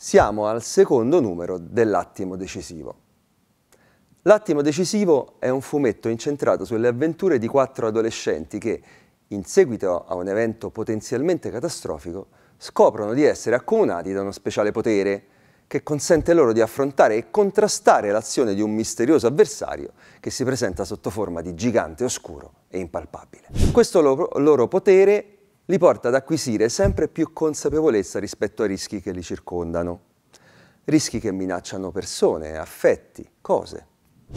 Siamo al secondo numero dell'attimo decisivo. L'attimo decisivo è un fumetto incentrato sulle avventure di quattro adolescenti che, in seguito a un evento potenzialmente catastrofico, scoprono di essere accomunati da uno speciale potere che consente loro di affrontare e contrastare l'azione di un misterioso avversario che si presenta sotto forma di gigante oscuro e impalpabile. Questo loro potere li porta ad acquisire sempre più consapevolezza rispetto ai rischi che li circondano. Rischi che minacciano persone, affetti, cose.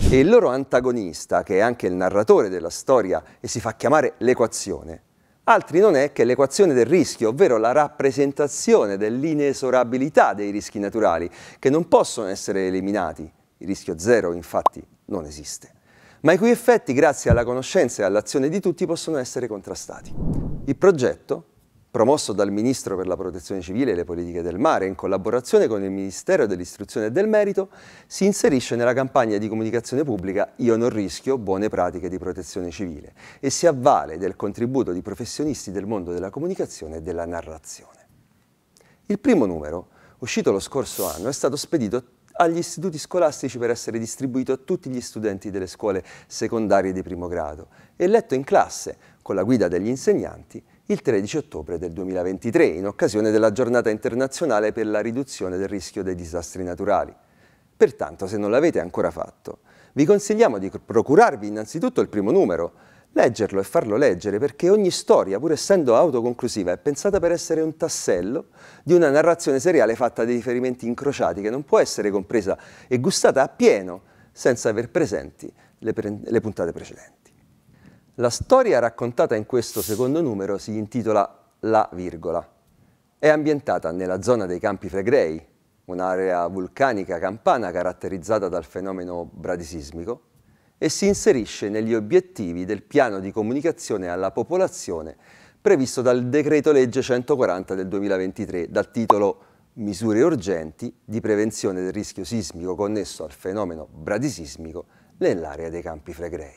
E il loro antagonista, che è anche il narratore della storia e si fa chiamare l'equazione, altri non è che l'equazione del rischio, ovvero la rappresentazione dell'inesorabilità dei rischi naturali, che non possono essere eliminati. Il rischio zero, infatti, non esiste ma i cui effetti, grazie alla conoscenza e all'azione di tutti, possono essere contrastati. Il progetto, promosso dal Ministro per la Protezione Civile e le Politiche del Mare in collaborazione con il Ministero dell'Istruzione e del Merito, si inserisce nella campagna di comunicazione pubblica Io non rischio buone pratiche di protezione civile e si avvale del contributo di professionisti del mondo della comunicazione e della narrazione. Il primo numero, uscito lo scorso anno, è stato spedito agli istituti scolastici per essere distribuito a tutti gli studenti delle scuole secondarie di primo grado e letto in classe, con la guida degli insegnanti, il 13 ottobre del 2023, in occasione della giornata internazionale per la riduzione del rischio dei disastri naturali. Pertanto, se non l'avete ancora fatto, vi consigliamo di procurarvi innanzitutto il primo numero, leggerlo e farlo leggere perché ogni storia, pur essendo autoconclusiva, è pensata per essere un tassello di una narrazione seriale fatta di riferimenti incrociati che non può essere compresa e gustata appieno senza aver presenti le, pre le puntate precedenti. La storia raccontata in questo secondo numero si intitola La virgola. È ambientata nella zona dei Campi Flegrei, un'area vulcanica campana caratterizzata dal fenomeno bradisismico, e si inserisce negli obiettivi del piano di comunicazione alla popolazione previsto dal decreto legge 140 del 2023 dal titolo Misure urgenti di prevenzione del rischio sismico connesso al fenomeno bradisismico nell'area dei Campi Fregrei.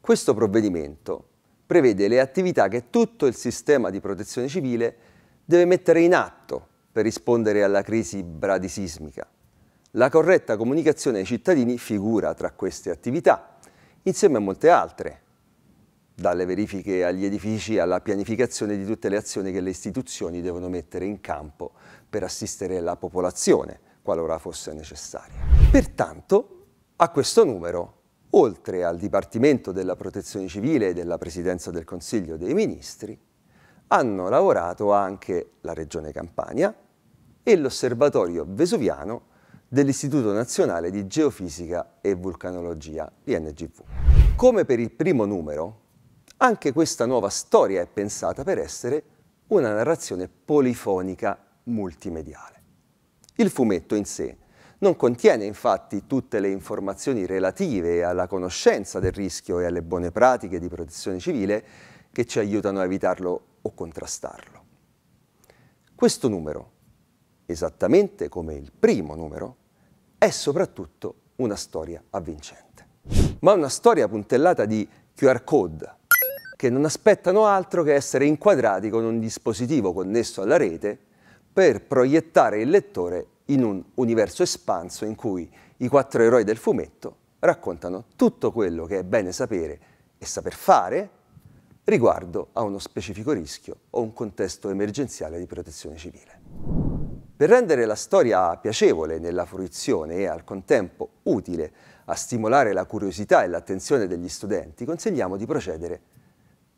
Questo provvedimento prevede le attività che tutto il sistema di protezione civile deve mettere in atto per rispondere alla crisi bradisismica la corretta comunicazione ai cittadini figura tra queste attività, insieme a molte altre, dalle verifiche agli edifici alla pianificazione di tutte le azioni che le istituzioni devono mettere in campo per assistere la popolazione, qualora fosse necessaria. Pertanto, a questo numero, oltre al Dipartimento della Protezione Civile e della Presidenza del Consiglio dei Ministri, hanno lavorato anche la Regione Campania e l'Osservatorio Vesuviano dell'Istituto Nazionale di Geofisica e Vulcanologia, INGV. Come per il primo numero, anche questa nuova storia è pensata per essere una narrazione polifonica multimediale. Il fumetto in sé non contiene infatti tutte le informazioni relative alla conoscenza del rischio e alle buone pratiche di protezione civile che ci aiutano a evitarlo o contrastarlo. Questo numero, esattamente come il primo numero, è soprattutto una storia avvincente. Ma una storia puntellata di QR code che non aspettano altro che essere inquadrati con un dispositivo connesso alla rete per proiettare il lettore in un universo espanso in cui i quattro eroi del fumetto raccontano tutto quello che è bene sapere e saper fare riguardo a uno specifico rischio o un contesto emergenziale di protezione civile. Per rendere la storia piacevole nella fruizione e al contempo utile a stimolare la curiosità e l'attenzione degli studenti, consigliamo di procedere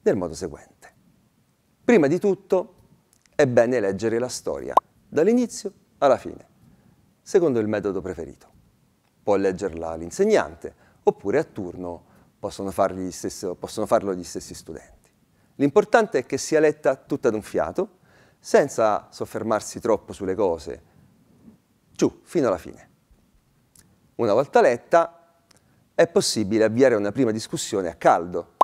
nel modo seguente. Prima di tutto è bene leggere la storia, dall'inizio alla fine, secondo il metodo preferito. Può leggerla l'insegnante, oppure a turno possono, gli stessi, possono farlo gli stessi studenti. L'importante è che sia letta tutta d'un fiato senza soffermarsi troppo sulle cose, giù, fino alla fine. Una volta letta, è possibile avviare una prima discussione a caldo,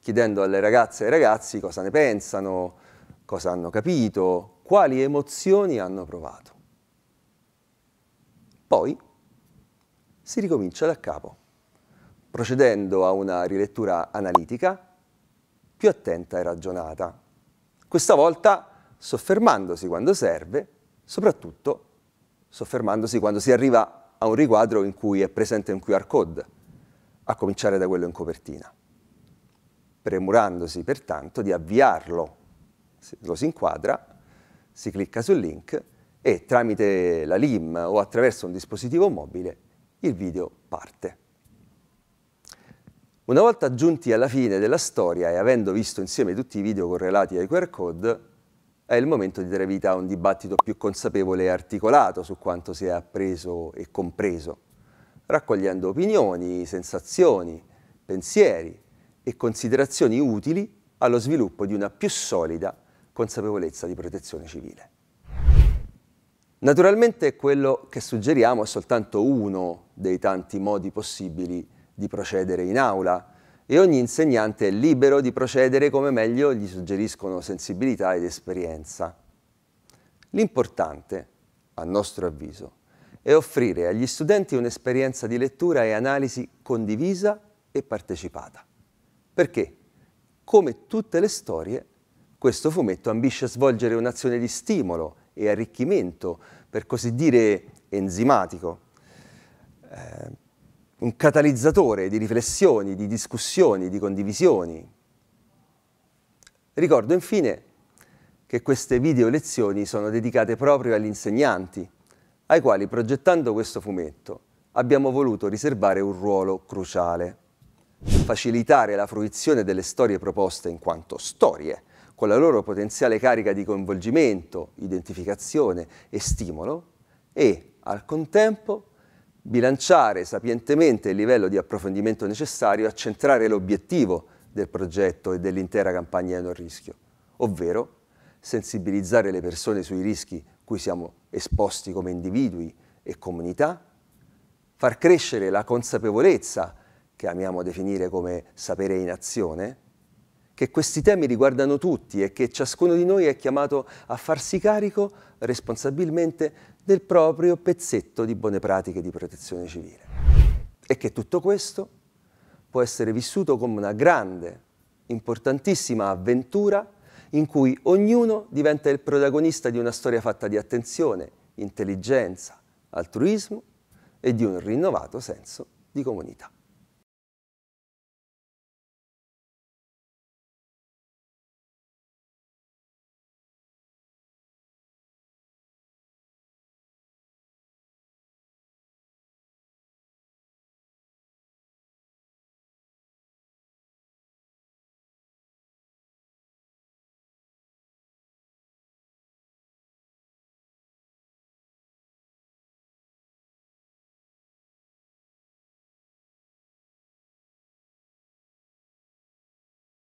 chiedendo alle ragazze e ai ragazzi cosa ne pensano, cosa hanno capito, quali emozioni hanno provato. Poi si ricomincia da capo, procedendo a una rilettura analitica più attenta e ragionata. Questa volta soffermandosi quando serve, soprattutto soffermandosi quando si arriva a un riquadro in cui è presente un QR code, a cominciare da quello in copertina, premurandosi pertanto di avviarlo, lo si inquadra, si clicca sul link e tramite la LIM o attraverso un dispositivo mobile il video parte. Una volta giunti alla fine della storia e avendo visto insieme tutti i video correlati ai QR code, è il momento di dare vita a un dibattito più consapevole e articolato su quanto si è appreso e compreso, raccogliendo opinioni, sensazioni, pensieri e considerazioni utili allo sviluppo di una più solida consapevolezza di protezione civile. Naturalmente quello che suggeriamo è soltanto uno dei tanti modi possibili di procedere in aula, e ogni insegnante è libero di procedere come meglio gli suggeriscono sensibilità ed esperienza. L'importante, a nostro avviso, è offrire agli studenti un'esperienza di lettura e analisi condivisa e partecipata. Perché, come tutte le storie, questo fumetto ambisce a svolgere un'azione di stimolo e arricchimento, per così dire enzimatico. Eh, un catalizzatore di riflessioni, di discussioni, di condivisioni. Ricordo infine che queste video lezioni sono dedicate proprio agli insegnanti, ai quali progettando questo fumetto abbiamo voluto riservare un ruolo cruciale. Facilitare la fruizione delle storie proposte in quanto storie, con la loro potenziale carica di coinvolgimento, identificazione e stimolo, e al contempo bilanciare sapientemente il livello di approfondimento necessario a centrare l'obiettivo del progetto e dell'intera campagna di non rischio, ovvero sensibilizzare le persone sui rischi cui siamo esposti come individui e comunità, far crescere la consapevolezza, che amiamo definire come sapere in azione, che questi temi riguardano tutti e che ciascuno di noi è chiamato a farsi carico responsabilmente del proprio pezzetto di buone pratiche di protezione civile. E che tutto questo può essere vissuto come una grande, importantissima avventura in cui ognuno diventa il protagonista di una storia fatta di attenzione, intelligenza, altruismo e di un rinnovato senso di comunità.